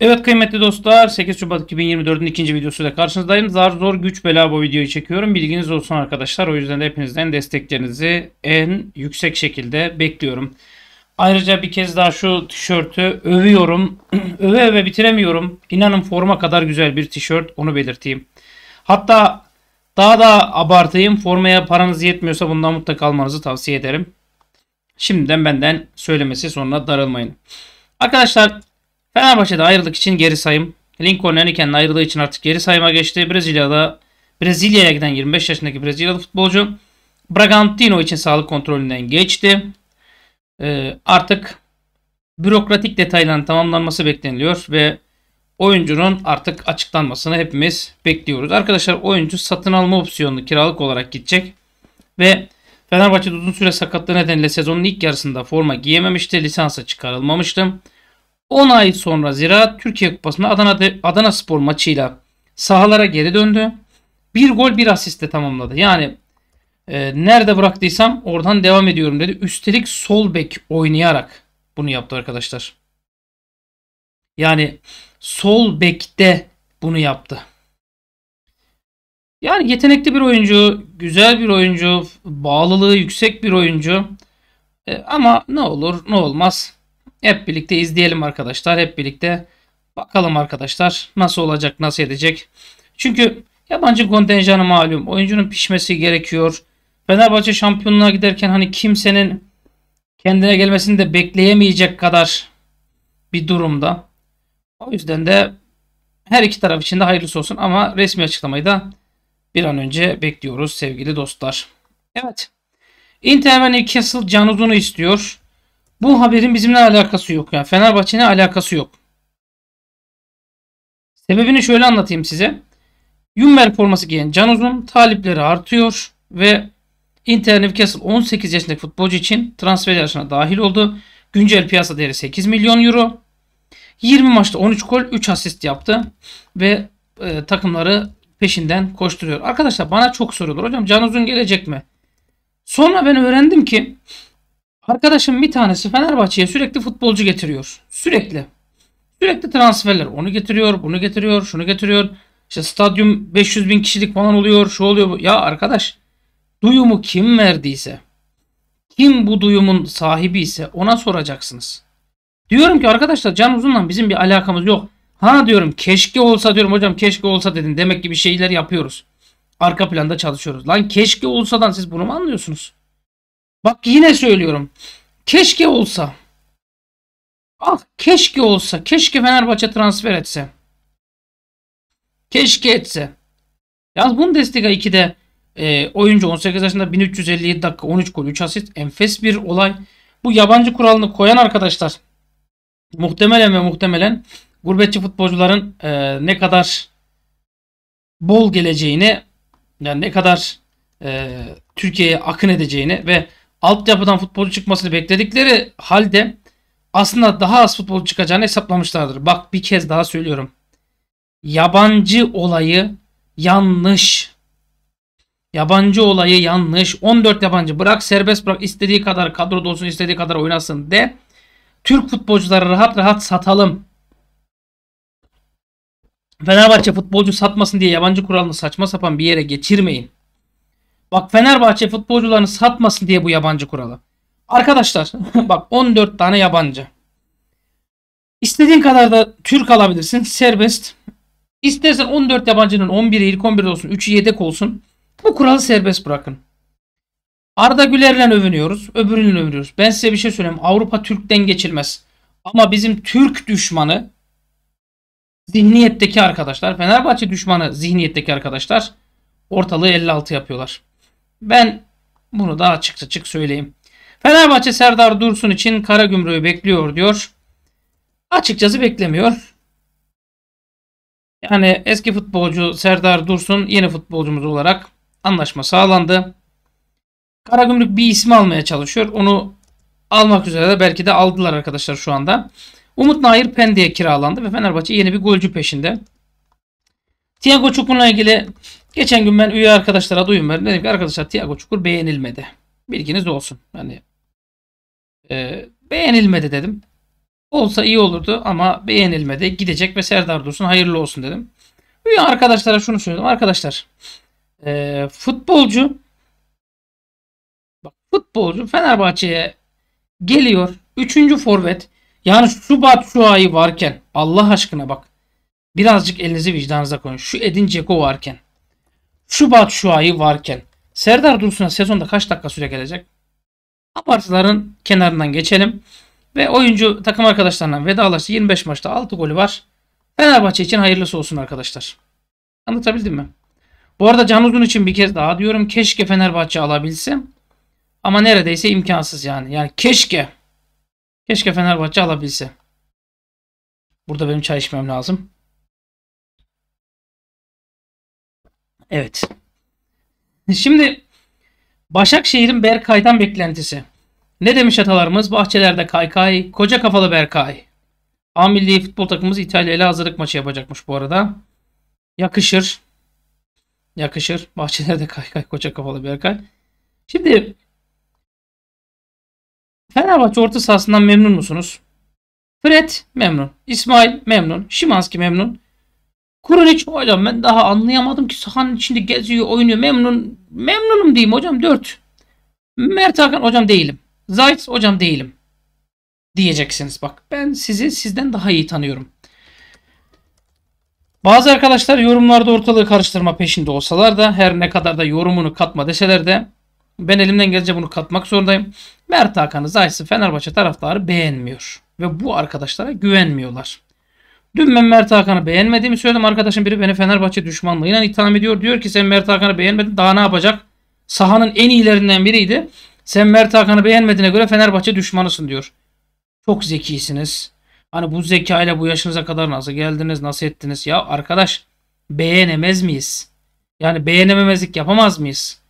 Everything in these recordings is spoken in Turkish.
Evet kıymetli dostlar 8 Şubat 2024'ün ikinci videosuyla karşınızdayım. Zar zor güç bela bu videoyu çekiyorum. Bilginiz olsun arkadaşlar. O yüzden de hepinizden desteklerinizi en yüksek şekilde bekliyorum. Ayrıca bir kez daha şu tişörtü övüyorum. öve öve bitiremiyorum. İnanın forma kadar güzel bir tişört onu belirteyim. Hatta daha da abartayım. Formaya paranız yetmiyorsa bundan mutlaka almanızı tavsiye ederim. Şimdiden benden söylemesi sonra darılmayın. Arkadaşlar Fenerbahçe'de ayrılık için geri sayım. Lincoln Henrique'nin ayrılığı için artık geri sayıma geçti. Brezilya'da Brezilya'ya giden 25 yaşındaki Brezilyalı futbolcu Bragantino için sağlık kontrolünden geçti. Ee, artık bürokratik detayların tamamlanması bekleniliyor ve oyuncunun artık açıklanmasını hepimiz bekliyoruz. Arkadaşlar oyuncu satın alma opsiyonu kiralık olarak gidecek ve Fenerbahçe uzun süre sakatlığı nedeniyle sezonun ilk yarısında forma giyememişti, lisansa çıkarılmamıştı. 10 ay sonra Ziraat Türkiye Kupası'nda Adana, Adana Spor maçıyla sahalara geri döndü. Bir gol bir asistle tamamladı. Yani e, nerede bıraktıysam oradan devam ediyorum dedi. Üstelik sol bek oynayarak bunu yaptı arkadaşlar. Yani sol bekte bunu yaptı. Yani yetenekli bir oyuncu, güzel bir oyuncu, bağlılığı yüksek bir oyuncu. E, ama ne olur ne olmaz hep birlikte izleyelim arkadaşlar. Hep birlikte bakalım arkadaşlar nasıl olacak, nasıl edecek. Çünkü yabancı kontenjanı malum. Oyuncunun pişmesi gerekiyor. Fenerbahçe şampiyonluğa giderken hani kimsenin kendine gelmesini de bekleyemeyecek kadar bir durumda. O yüzden de her iki taraf için de hayırlısı olsun ama resmi açıklamayı da bir an önce bekliyoruz sevgili dostlar. Evet. Inter ve Newcastle Can Uzun'u istiyor. Bu haberin bizimle alakası yok. Yani Fenerbahçe'ne alakası yok. Sebebini şöyle anlatayım size. Yummer forması giyen Can Uzun talipleri artıyor ve Inter Newcastle 18 yaşındaki futbolcu için transfer yarışına dahil oldu. Güncel piyasa değeri 8 milyon euro. 20 maçta 13 gol 3 asist yaptı ve e, takımları peşinden koşturuyor. Arkadaşlar bana çok soruyorlar. Hocam Can Uzun gelecek mi? Sonra ben öğrendim ki Arkadaşım bir tanesi Fenerbahçe'ye sürekli futbolcu getiriyor. Sürekli. Sürekli transferler. Onu getiriyor, bunu getiriyor, şunu getiriyor. İşte stadyum 500 bin kişilik falan oluyor. Şu oluyor. Ya arkadaş duyumu kim verdiyse kim bu duyumun sahibi ise ona soracaksınız. Diyorum ki arkadaşlar Can Uzun'la bizim bir alakamız yok. Ha diyorum keşke olsa diyorum hocam keşke olsa dedin. Demek ki bir şeyler yapıyoruz. Arka planda çalışıyoruz. Lan keşke olsadan siz bunu mu anlıyorsunuz? Bak yine söylüyorum. Keşke olsa. Ah keşke olsa. Keşke Fenerbahçe transfer etse. Keşke etse. Yalnız Bundesliga 2'de e, oyuncu 18 yaşında 1357 dakika 13 gol 3 asit Enfes bir olay. Bu yabancı kuralını koyan arkadaşlar muhtemelen ve muhtemelen gurbetçi futbolcuların e, ne kadar bol geleceğini yani ne kadar e, Türkiye'ye akın edeceğini ve altyapıdan futbolcu çıkmasını bekledikleri halde aslında daha az futbolcu çıkacağını hesaplamışlardır. Bak bir kez daha söylüyorum. Yabancı olayı yanlış. Yabancı olayı yanlış. 14 yabancı bırak serbest bırak istediği kadar kadro dolsun istediği kadar oynasın de. Türk futbolcuları rahat rahat satalım. Fenerbahçe futbolcu satmasın diye yabancı kuralını saçma sapan bir yere geçirmeyin. Bak Fenerbahçe futbolcularını satmasın diye bu yabancı kuralı. Arkadaşlar bak 14 tane yabancı. İstediğin kadar da Türk alabilirsin. Serbest. İstersen 14 yabancının 11'i ilk 11'de olsun. 3'ü yedek olsun. Bu kuralı serbest bırakın. Arda Güler'le övünüyoruz. Öbürünle övünüyoruz. Ben size bir şey söyleyeyim. Avrupa Türk'ten geçilmez. Ama bizim Türk düşmanı zihniyetteki arkadaşlar. Fenerbahçe düşmanı zihniyetteki arkadaşlar ortalığı 56 yapıyorlar. Ben bunu da açık açık söyleyeyim. Fenerbahçe Serdar Dursun için kara gümrüğü bekliyor diyor. Açıkçası beklemiyor. Yani eski futbolcu Serdar Dursun yeni futbolcumuz olarak anlaşma sağlandı. Karagümrük bir ismi almaya çalışıyor. Onu almak üzere de belki de aldılar arkadaşlar şu anda. Umut Nair Pendik'e kiralandı ve Fenerbahçe yeni bir golcü peşinde. Tiago Çukun'la ilgili Geçen gün ben üye arkadaşlara duyum verdim. Dedim ki arkadaşlar Tiago Çukur beğenilmedi. Bilginiz olsun. Hani e, beğenilmedi dedim. Olsa iyi olurdu ama beğenilmedi. Gidecek ve Serdar Dursun hayırlı olsun dedim. Üye arkadaşlara şunu söyledim. Arkadaşlar e, futbolcu bak, futbolcu Fenerbahçe'ye geliyor. Üçüncü forvet. Yani Subat Şua'yı varken Allah aşkına bak. Birazcık elinizi vicdanınıza koyun. Şu Edin Ceko varken. Şubat şu ayı varken Serdar Dursun'a sezonda kaç dakika süre gelecek? Abartıların kenarından geçelim. Ve oyuncu takım arkadaşlarından vedalaştı. 25 maçta 6 golü var. Fenerbahçe için hayırlısı olsun arkadaşlar. Anlatabildim mi? Bu arada Can Uzun için bir kez daha diyorum. Keşke Fenerbahçe alabilsem. Ama neredeyse imkansız yani. Yani keşke. Keşke Fenerbahçe alabilse. Burada benim çay içmem lazım. Evet. Şimdi Başakşehir'in Berkay'dan beklentisi. Ne demiş atalarımız? Bahçelerde kaykay, koca kafalı Berkay. A milli futbol takımımız İtalya ile hazırlık maçı yapacakmış bu arada. Yakışır. Yakışır. Bahçelerde kaykay, koca kafalı Berkay. Şimdi Fenerbahçe orta sahasından memnun musunuz? Fred memnun. İsmail memnun. Şimanski memnun. Kurun Kuriliç hocam ben daha anlayamadım ki sahanın içinde geziyor oynuyor memnun memnunum diyeyim hocam 4. Mert Hakan hocam değilim. Zayt hocam değilim. Diyeceksiniz bak ben sizi sizden daha iyi tanıyorum. Bazı arkadaşlar yorumlarda ortalığı karıştırma peşinde olsalar da her ne kadar da yorumunu katma deseler de ben elimden gelince bunu katmak zorundayım. Mert Hakan'ı Zayt'sı Fenerbahçe taraftarı beğenmiyor ve bu arkadaşlara güvenmiyorlar. Dün ben Mert Hakan'ı beğenmediğimi söyledim. Arkadaşım biri beni Fenerbahçe düşmanlığıyla itham ediyor. Diyor ki sen Mert Hakan'ı beğenmedin daha ne yapacak? Sahanın en iyilerinden biriydi. Sen Mert Hakan'ı beğenmediğine göre Fenerbahçe düşmanısın diyor. Çok zekisiniz. Hani bu zekayla bu yaşınıza kadar nasıl geldiniz, nasıl ettiniz? Ya arkadaş beğenemez miyiz? Yani beğenememezlik yapamaz mıyız?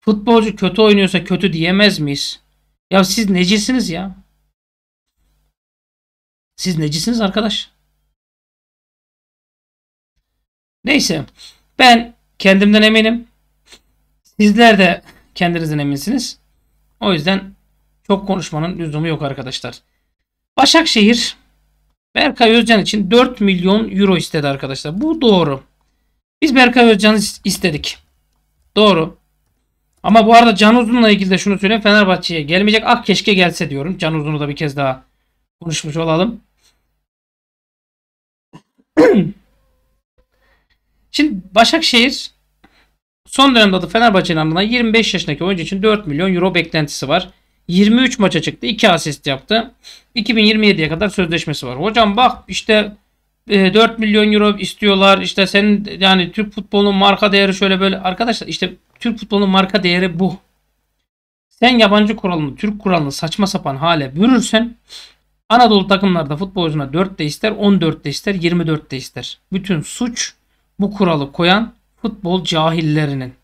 Futbolcu kötü oynuyorsa kötü diyemez miyiz? Ya siz necisiniz ya? Siz necisiniz arkadaş? Neyse ben kendimden eminim. Sizler de kendinizden eminsiniz. O yüzden çok konuşmanın lüzumu yok arkadaşlar. Başakşehir Berkay Özcan için 4 milyon euro istedi arkadaşlar. Bu doğru. Biz Berkay Özcan'ı istedik. Doğru. Ama bu arada Can Uzun'la ilgili de şunu söyleyeyim. Fenerbahçe'ye gelmeyecek. Ah keşke gelse diyorum. Can Uzun'u da bir kez daha konuşmuş olalım. Şimdi Başakşehir son dönemde adı Fenerbahçe'nin anılan 25 yaşındaki oyuncu için 4 milyon euro beklentisi var. 23 maça çıktı. 2 asist yaptı. 2027'ye kadar sözleşmesi var. Hocam bak işte 4 e, milyon euro istiyorlar. İşte senin yani Türk futbolunun marka değeri şöyle böyle. Arkadaşlar işte Türk futbolunun marka değeri bu. Sen yabancı kuralını, Türk kuralını saçma sapan hale bürürsen Anadolu takımlarda futbolcuna 4 de ister, 14 de ister, 24 de ister. Bütün suç bu kuralı koyan futbol cahillerinin.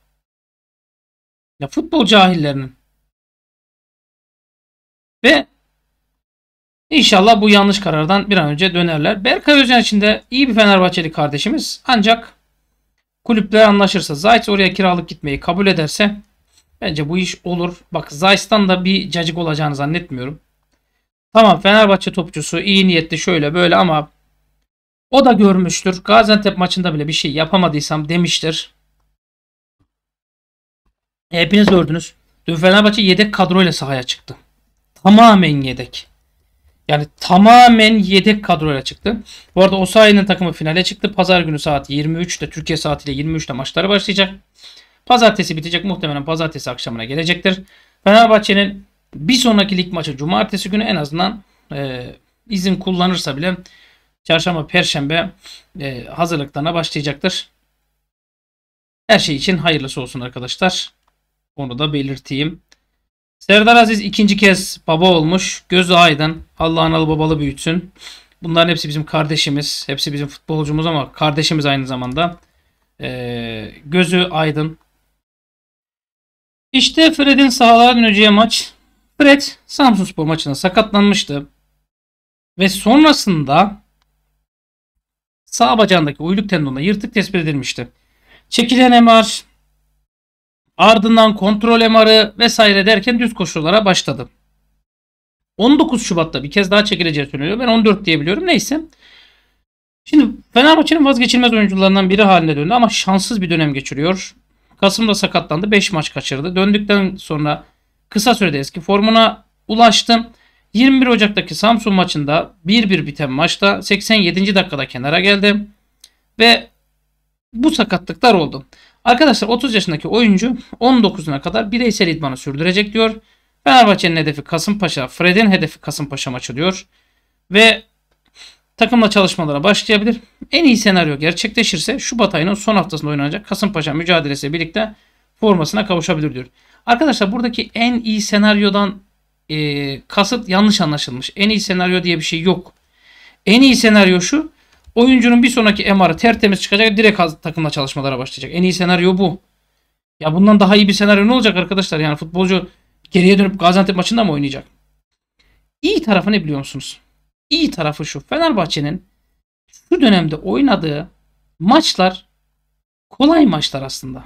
Ya futbol cahillerinin. Ve inşallah bu yanlış karardan bir an önce dönerler. Berkay Özcan için de iyi bir Fenerbahçeli kardeşimiz. Ancak kulüpler anlaşırsa Zayt oraya kiralık gitmeyi kabul ederse bence bu iş olur. Bak Zayt'tan da bir cacık olacağını zannetmiyorum. Tamam Fenerbahçe topçusu iyi niyetli şöyle böyle ama o da görmüştür. Gaziantep maçında bile bir şey yapamadıysam demiştir. hepiniz gördünüz. Dün Fenerbahçe yedek kadroyla sahaya çıktı. Tamamen yedek. Yani tamamen yedek kadroyla çıktı. Bu arada Osayi'nin takımı finale çıktı. Pazar günü saat 23'te Türkiye saatiyle 23'te maçları başlayacak. Pazartesi bitecek. Muhtemelen pazartesi akşamına gelecektir. Fenerbahçe'nin bir sonraki lig maçı cumartesi günü en azından e, izin kullanırsa bile çarşamba, perşembe e, hazırlıklarına başlayacaktır. Her şey için hayırlısı olsun arkadaşlar. Onu da belirteyim. Serdar Aziz ikinci kez baba olmuş. Gözü aydın. Allah analı babalı büyütsün. Bunların hepsi bizim kardeşimiz. Hepsi bizim futbolcumuz ama kardeşimiz aynı zamanda. Ee, gözü aydın. İşte Fred'in sahalara döneceği maç. Fred Samsun Spor maçına sakatlanmıştı. Ve sonrasında sağ bacağındaki uyluk tendonuna yırtık tespit edilmişti. Çekilen MR, ardından kontrol MR'ı vesaire derken düz koşullara başladı. 19 Şubat'ta bir kez daha çekileceği söyleniyor. Ben 14 diyebiliyorum. Neyse. Şimdi Fenerbahçe'nin vazgeçilmez oyuncularından biri haline döndü ama şanssız bir dönem geçiriyor. Kasım'da sakatlandı. 5 maç kaçırdı. Döndükten sonra kısa sürede eski formuna ulaştım. 21 Ocak'taki Samsun maçında 1-1 biten maçta 87. dakikada kenara geldi ve bu sakatlıklar oldu. Arkadaşlar 30 yaşındaki oyuncu 19'una kadar bireysel idmanı sürdürecek diyor. Fenerbahçe'nin hedefi Kasımpaşa, Fred'in hedefi Kasımpaşa maçı diyor. Ve takımla çalışmalara başlayabilir. En iyi senaryo gerçekleşirse Şubat ayının son haftasında oynanacak Kasımpaşa mücadelesiyle birlikte formasına kavuşabilir diyor. Arkadaşlar buradaki en iyi senaryodan e, kasıt yanlış anlaşılmış. En iyi senaryo diye bir şey yok. En iyi senaryo şu. Oyuncunun bir sonraki MR'ı tertemiz çıkacak. Direkt takımla çalışmalara başlayacak. En iyi senaryo bu. Ya bundan daha iyi bir senaryo ne olacak arkadaşlar? Yani futbolcu geriye dönüp Gaziantep maçında mı oynayacak? İyi tarafı ne biliyor musunuz? İyi tarafı şu. Fenerbahçe'nin şu dönemde oynadığı maçlar kolay maçlar aslında.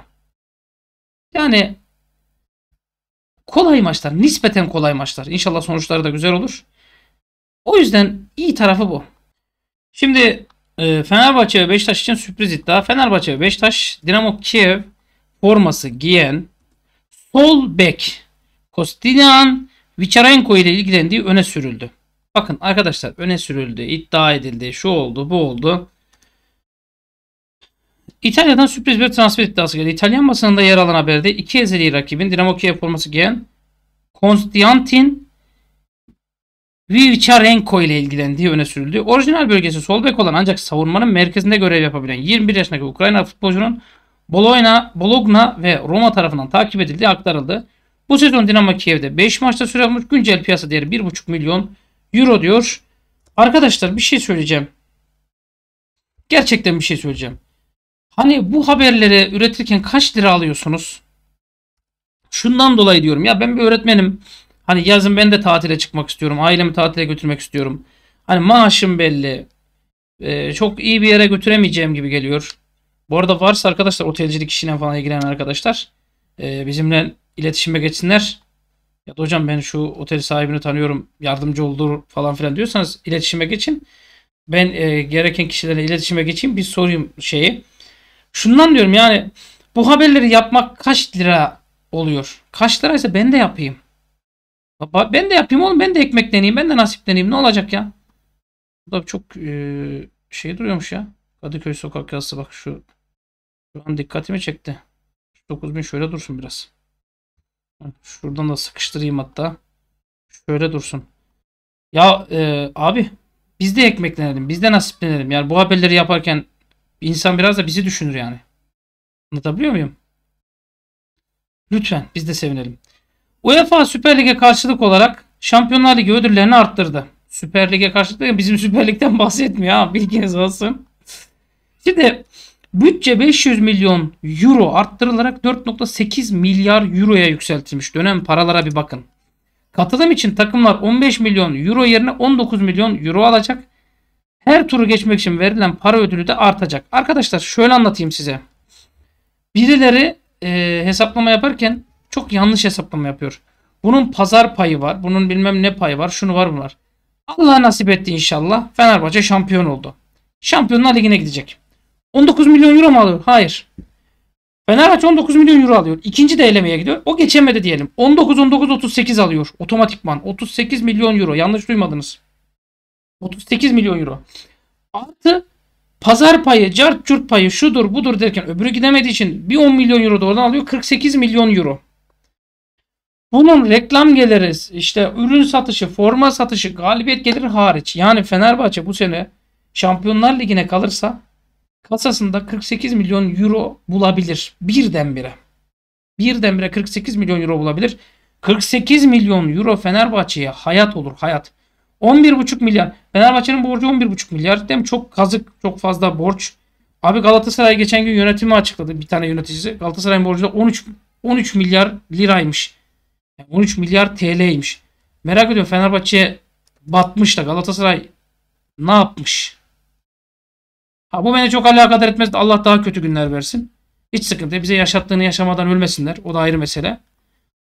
Yani kolay maçlar. Nispeten kolay maçlar. İnşallah sonuçları da güzel olur. O yüzden iyi tarafı bu. Şimdi e, Fenerbahçe ve Beşiktaş için sürpriz iddia. Fenerbahçe ve Beşiktaş Dinamo Kiev forması giyen sol bek Kostinian Vicharenko ile ilgilendiği öne sürüldü. Bakın arkadaşlar öne sürüldü, iddia edildi, şu oldu, bu oldu. İtalya'dan sürpriz bir transfer iddiası geldi. İtalyan basınında yer alan haberde iki ezeli rakibin Dinamo Kiev forması giyen Konstantin Vivcharenko ile ilgilendiği öne sürüldü. Orijinal bölgesi sol bek olan ancak savunmanın merkezinde görev yapabilen 21 yaşındaki Ukrayna futbolcunun Bologna, Bologna ve Roma tarafından takip edildiği aktarıldı. Bu sezon Dinamo Kiev'de 5 maçta süre almış. Güncel piyasa değeri 1,5 milyon euro diyor. Arkadaşlar bir şey söyleyeceğim. Gerçekten bir şey söyleyeceğim. Hani bu haberleri üretirken kaç lira alıyorsunuz? Şundan dolayı diyorum ya ben bir öğretmenim. Hani yazın ben de tatile çıkmak istiyorum. Ailemi tatile götürmek istiyorum. Hani maaşım belli. Ee, çok iyi bir yere götüremeyeceğim gibi geliyor. Bu arada varsa arkadaşlar otelcilik işine falan ilgilenen arkadaşlar e, bizimle iletişime geçsinler. Ya da hocam ben şu otel sahibini tanıyorum yardımcı olur falan filan diyorsanız iletişime geçin. Ben e, gereken kişilerle iletişime geçeyim bir sorayım şeyi. Şundan diyorum yani bu haberleri yapmak kaç lira oluyor? Kaç liraysa ben de yapayım. Baba, ben de yapayım oğlum ben de ekmekleneyim ben de nasipleneyim ne olacak ya? Bu da çok e, şey duruyormuş ya. Kadıköy sokak yazısı bak şu. Şu an dikkatimi çekti. 9000 şöyle dursun biraz. Şuradan da sıkıştırayım hatta. Şöyle dursun. Ya e, abi biz de ekmeklenelim. Biz de nasiplenelim. Yani bu haberleri yaparken İnsan biraz da bizi düşünür yani. Anlatabiliyor muyum? Lütfen biz de sevinelim. UEFA Süper Lig'e karşılık olarak Şampiyonlar Ligi ödüllerini arttırdı. Süper Lig'e karşılık değil, bizim Süper Lig'den bahsetmiyor ha bilginiz olsun. Şimdi bütçe 500 milyon euro arttırılarak 4.8 milyar euroya yükseltilmiş. Dönem paralara bir bakın. Katılım için takımlar 15 milyon euro yerine 19 milyon euro alacak. Her turu geçmek için verilen para ödülü de artacak. Arkadaşlar şöyle anlatayım size. Birileri e, hesaplama yaparken çok yanlış hesaplama yapıyor. Bunun pazar payı var. Bunun bilmem ne payı var. Şunu var bunlar. Allah nasip etti inşallah. Fenerbahçe şampiyon oldu. Şampiyonlar Ligi'ne gidecek. 19 milyon euro mu alıyor? Hayır. Fenerbahçe 19 milyon euro alıyor. İkinci de elemeye gidiyor. O geçemedi diyelim. 19 19 38 alıyor otomatikman. 38 milyon euro. Yanlış duymadınız. 38 milyon euro. Artı pazar payı, cart curt payı şudur budur derken öbürü gidemediği için bir 10 milyon euro da oradan alıyor. 48 milyon euro. Bunun reklam geliri, işte ürün satışı, forma satışı, galibiyet geliri hariç. Yani Fenerbahçe bu sene Şampiyonlar Ligi'ne kalırsa kasasında 48 milyon euro bulabilir. Birdenbire. Birdenbire 48 milyon euro bulabilir. 48 milyon euro Fenerbahçe'ye hayat olur hayat. 11,5 milyar. Fenerbahçe'nin borcu 11,5 milyar. Değil mi? Çok kazık, çok fazla borç. Abi Galatasaray geçen gün yönetimi açıkladı bir tane yöneticisi. Galatasaray'ın borcu da 13 13 milyar liraymış. Yani 13 milyar TL'ymiş. Merak ediyorum Fenerbahçe batmış da Galatasaray ne yapmış? Ha, bu beni çok alakadar etmez. Allah daha kötü günler versin. Hiç sıkıntı Bize yaşattığını yaşamadan ölmesinler. O da ayrı mesele.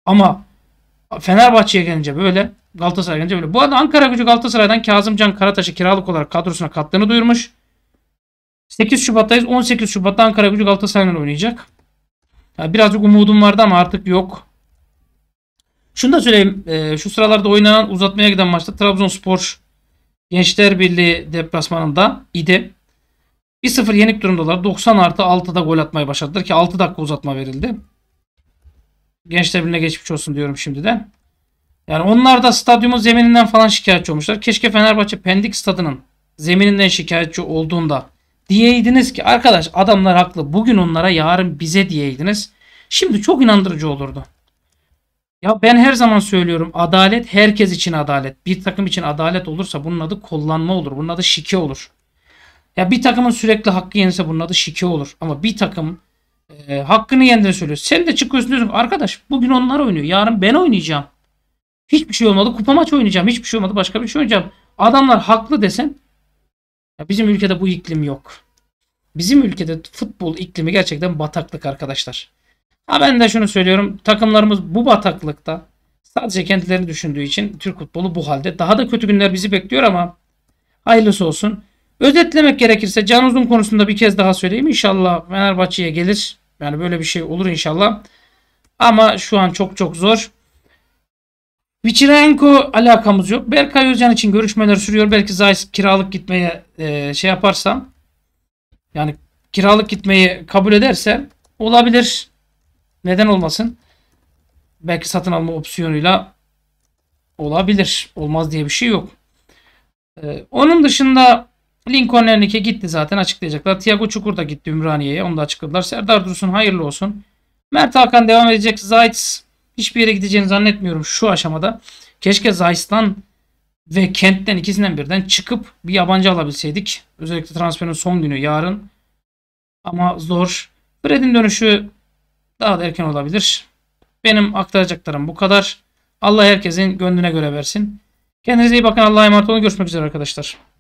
Ama Fenerbahçe'ye gelince böyle Galatasaray gelince böyle. Bu arada Ankara gücü Galatasaray'dan Kazımcan Karataş'ı kiralık olarak kadrosuna kattığını duyurmuş. 8 Şubat'tayız. 18 Şubat'ta Ankara gücü Galatasaray'la oynayacak. Yani birazcık umudum vardı ama artık yok. Şunu da söyleyeyim. E, şu sıralarda oynanan uzatmaya giden maçta Trabzonspor Gençler Birliği deplasmanında idi. 1-0 yenik durumdalar. 90 artı 6'da gol atmayı başardılar ki 6 dakika uzatma verildi. Gençler Birliği'ne geçmiş olsun diyorum şimdiden. Yani onlar da stadyumun zemininden falan şikayetçi olmuşlar. Keşke Fenerbahçe Pendik stadının zemininden şikayetçi olduğunda diyeydiniz ki arkadaş adamlar haklı bugün onlara yarın bize diyeydiniz. Şimdi çok inandırıcı olurdu. Ya ben her zaman söylüyorum adalet herkes için adalet. Bir takım için adalet olursa bunun adı kullanma olur. Bunun adı şike olur. Ya bir takımın sürekli hakkı yenirse bunun adı şike olur. Ama bir takım e, hakkını yendiğini söylüyor. Sen de çıkıyorsun diyorsun arkadaş bugün onlar oynuyor. Yarın ben oynayacağım. Hiçbir şey olmadı. Kupa maç oynayacağım. Hiçbir şey olmadı. Başka bir şey oynayacağım. Adamlar haklı desen ya bizim ülkede bu iklim yok. Bizim ülkede futbol iklimi gerçekten bataklık arkadaşlar. Ha ben de şunu söylüyorum. Takımlarımız bu bataklıkta sadece kendilerini düşündüğü için Türk futbolu bu halde. Daha da kötü günler bizi bekliyor ama hayırlısı olsun. Özetlemek gerekirse Can Uzun konusunda bir kez daha söyleyeyim. İnşallah Fenerbahçe'ye gelir. Yani böyle bir şey olur inşallah. Ama şu an çok çok zor. Vichirenko alakamız yok. Berkay Özcan için görüşmeler sürüyor. Belki Zayis kiralık gitmeye e, şey yaparsa yani kiralık gitmeyi kabul ederse olabilir. Neden olmasın? Belki satın alma opsiyonuyla olabilir. Olmaz diye bir şey yok. Ee, onun dışında Lincoln Ernike gitti zaten açıklayacaklar. Tiago Çukur da gitti Ümraniye'ye. Onu da açıkladılar. Serdar Dursun hayırlı olsun. Mert Hakan devam edecek. Zayt hiçbir yere gideceğini zannetmiyorum şu aşamada. Keşke Zayistan ve Kent'ten ikisinden birden çıkıp bir yabancı alabilseydik. Özellikle transferin son günü yarın. Ama zor. Fred'in dönüşü daha da erken olabilir. Benim aktaracaklarım bu kadar. Allah herkesin gönlüne göre versin. Kendinize iyi bakın. Allah'a emanet olun. Görüşmek üzere arkadaşlar.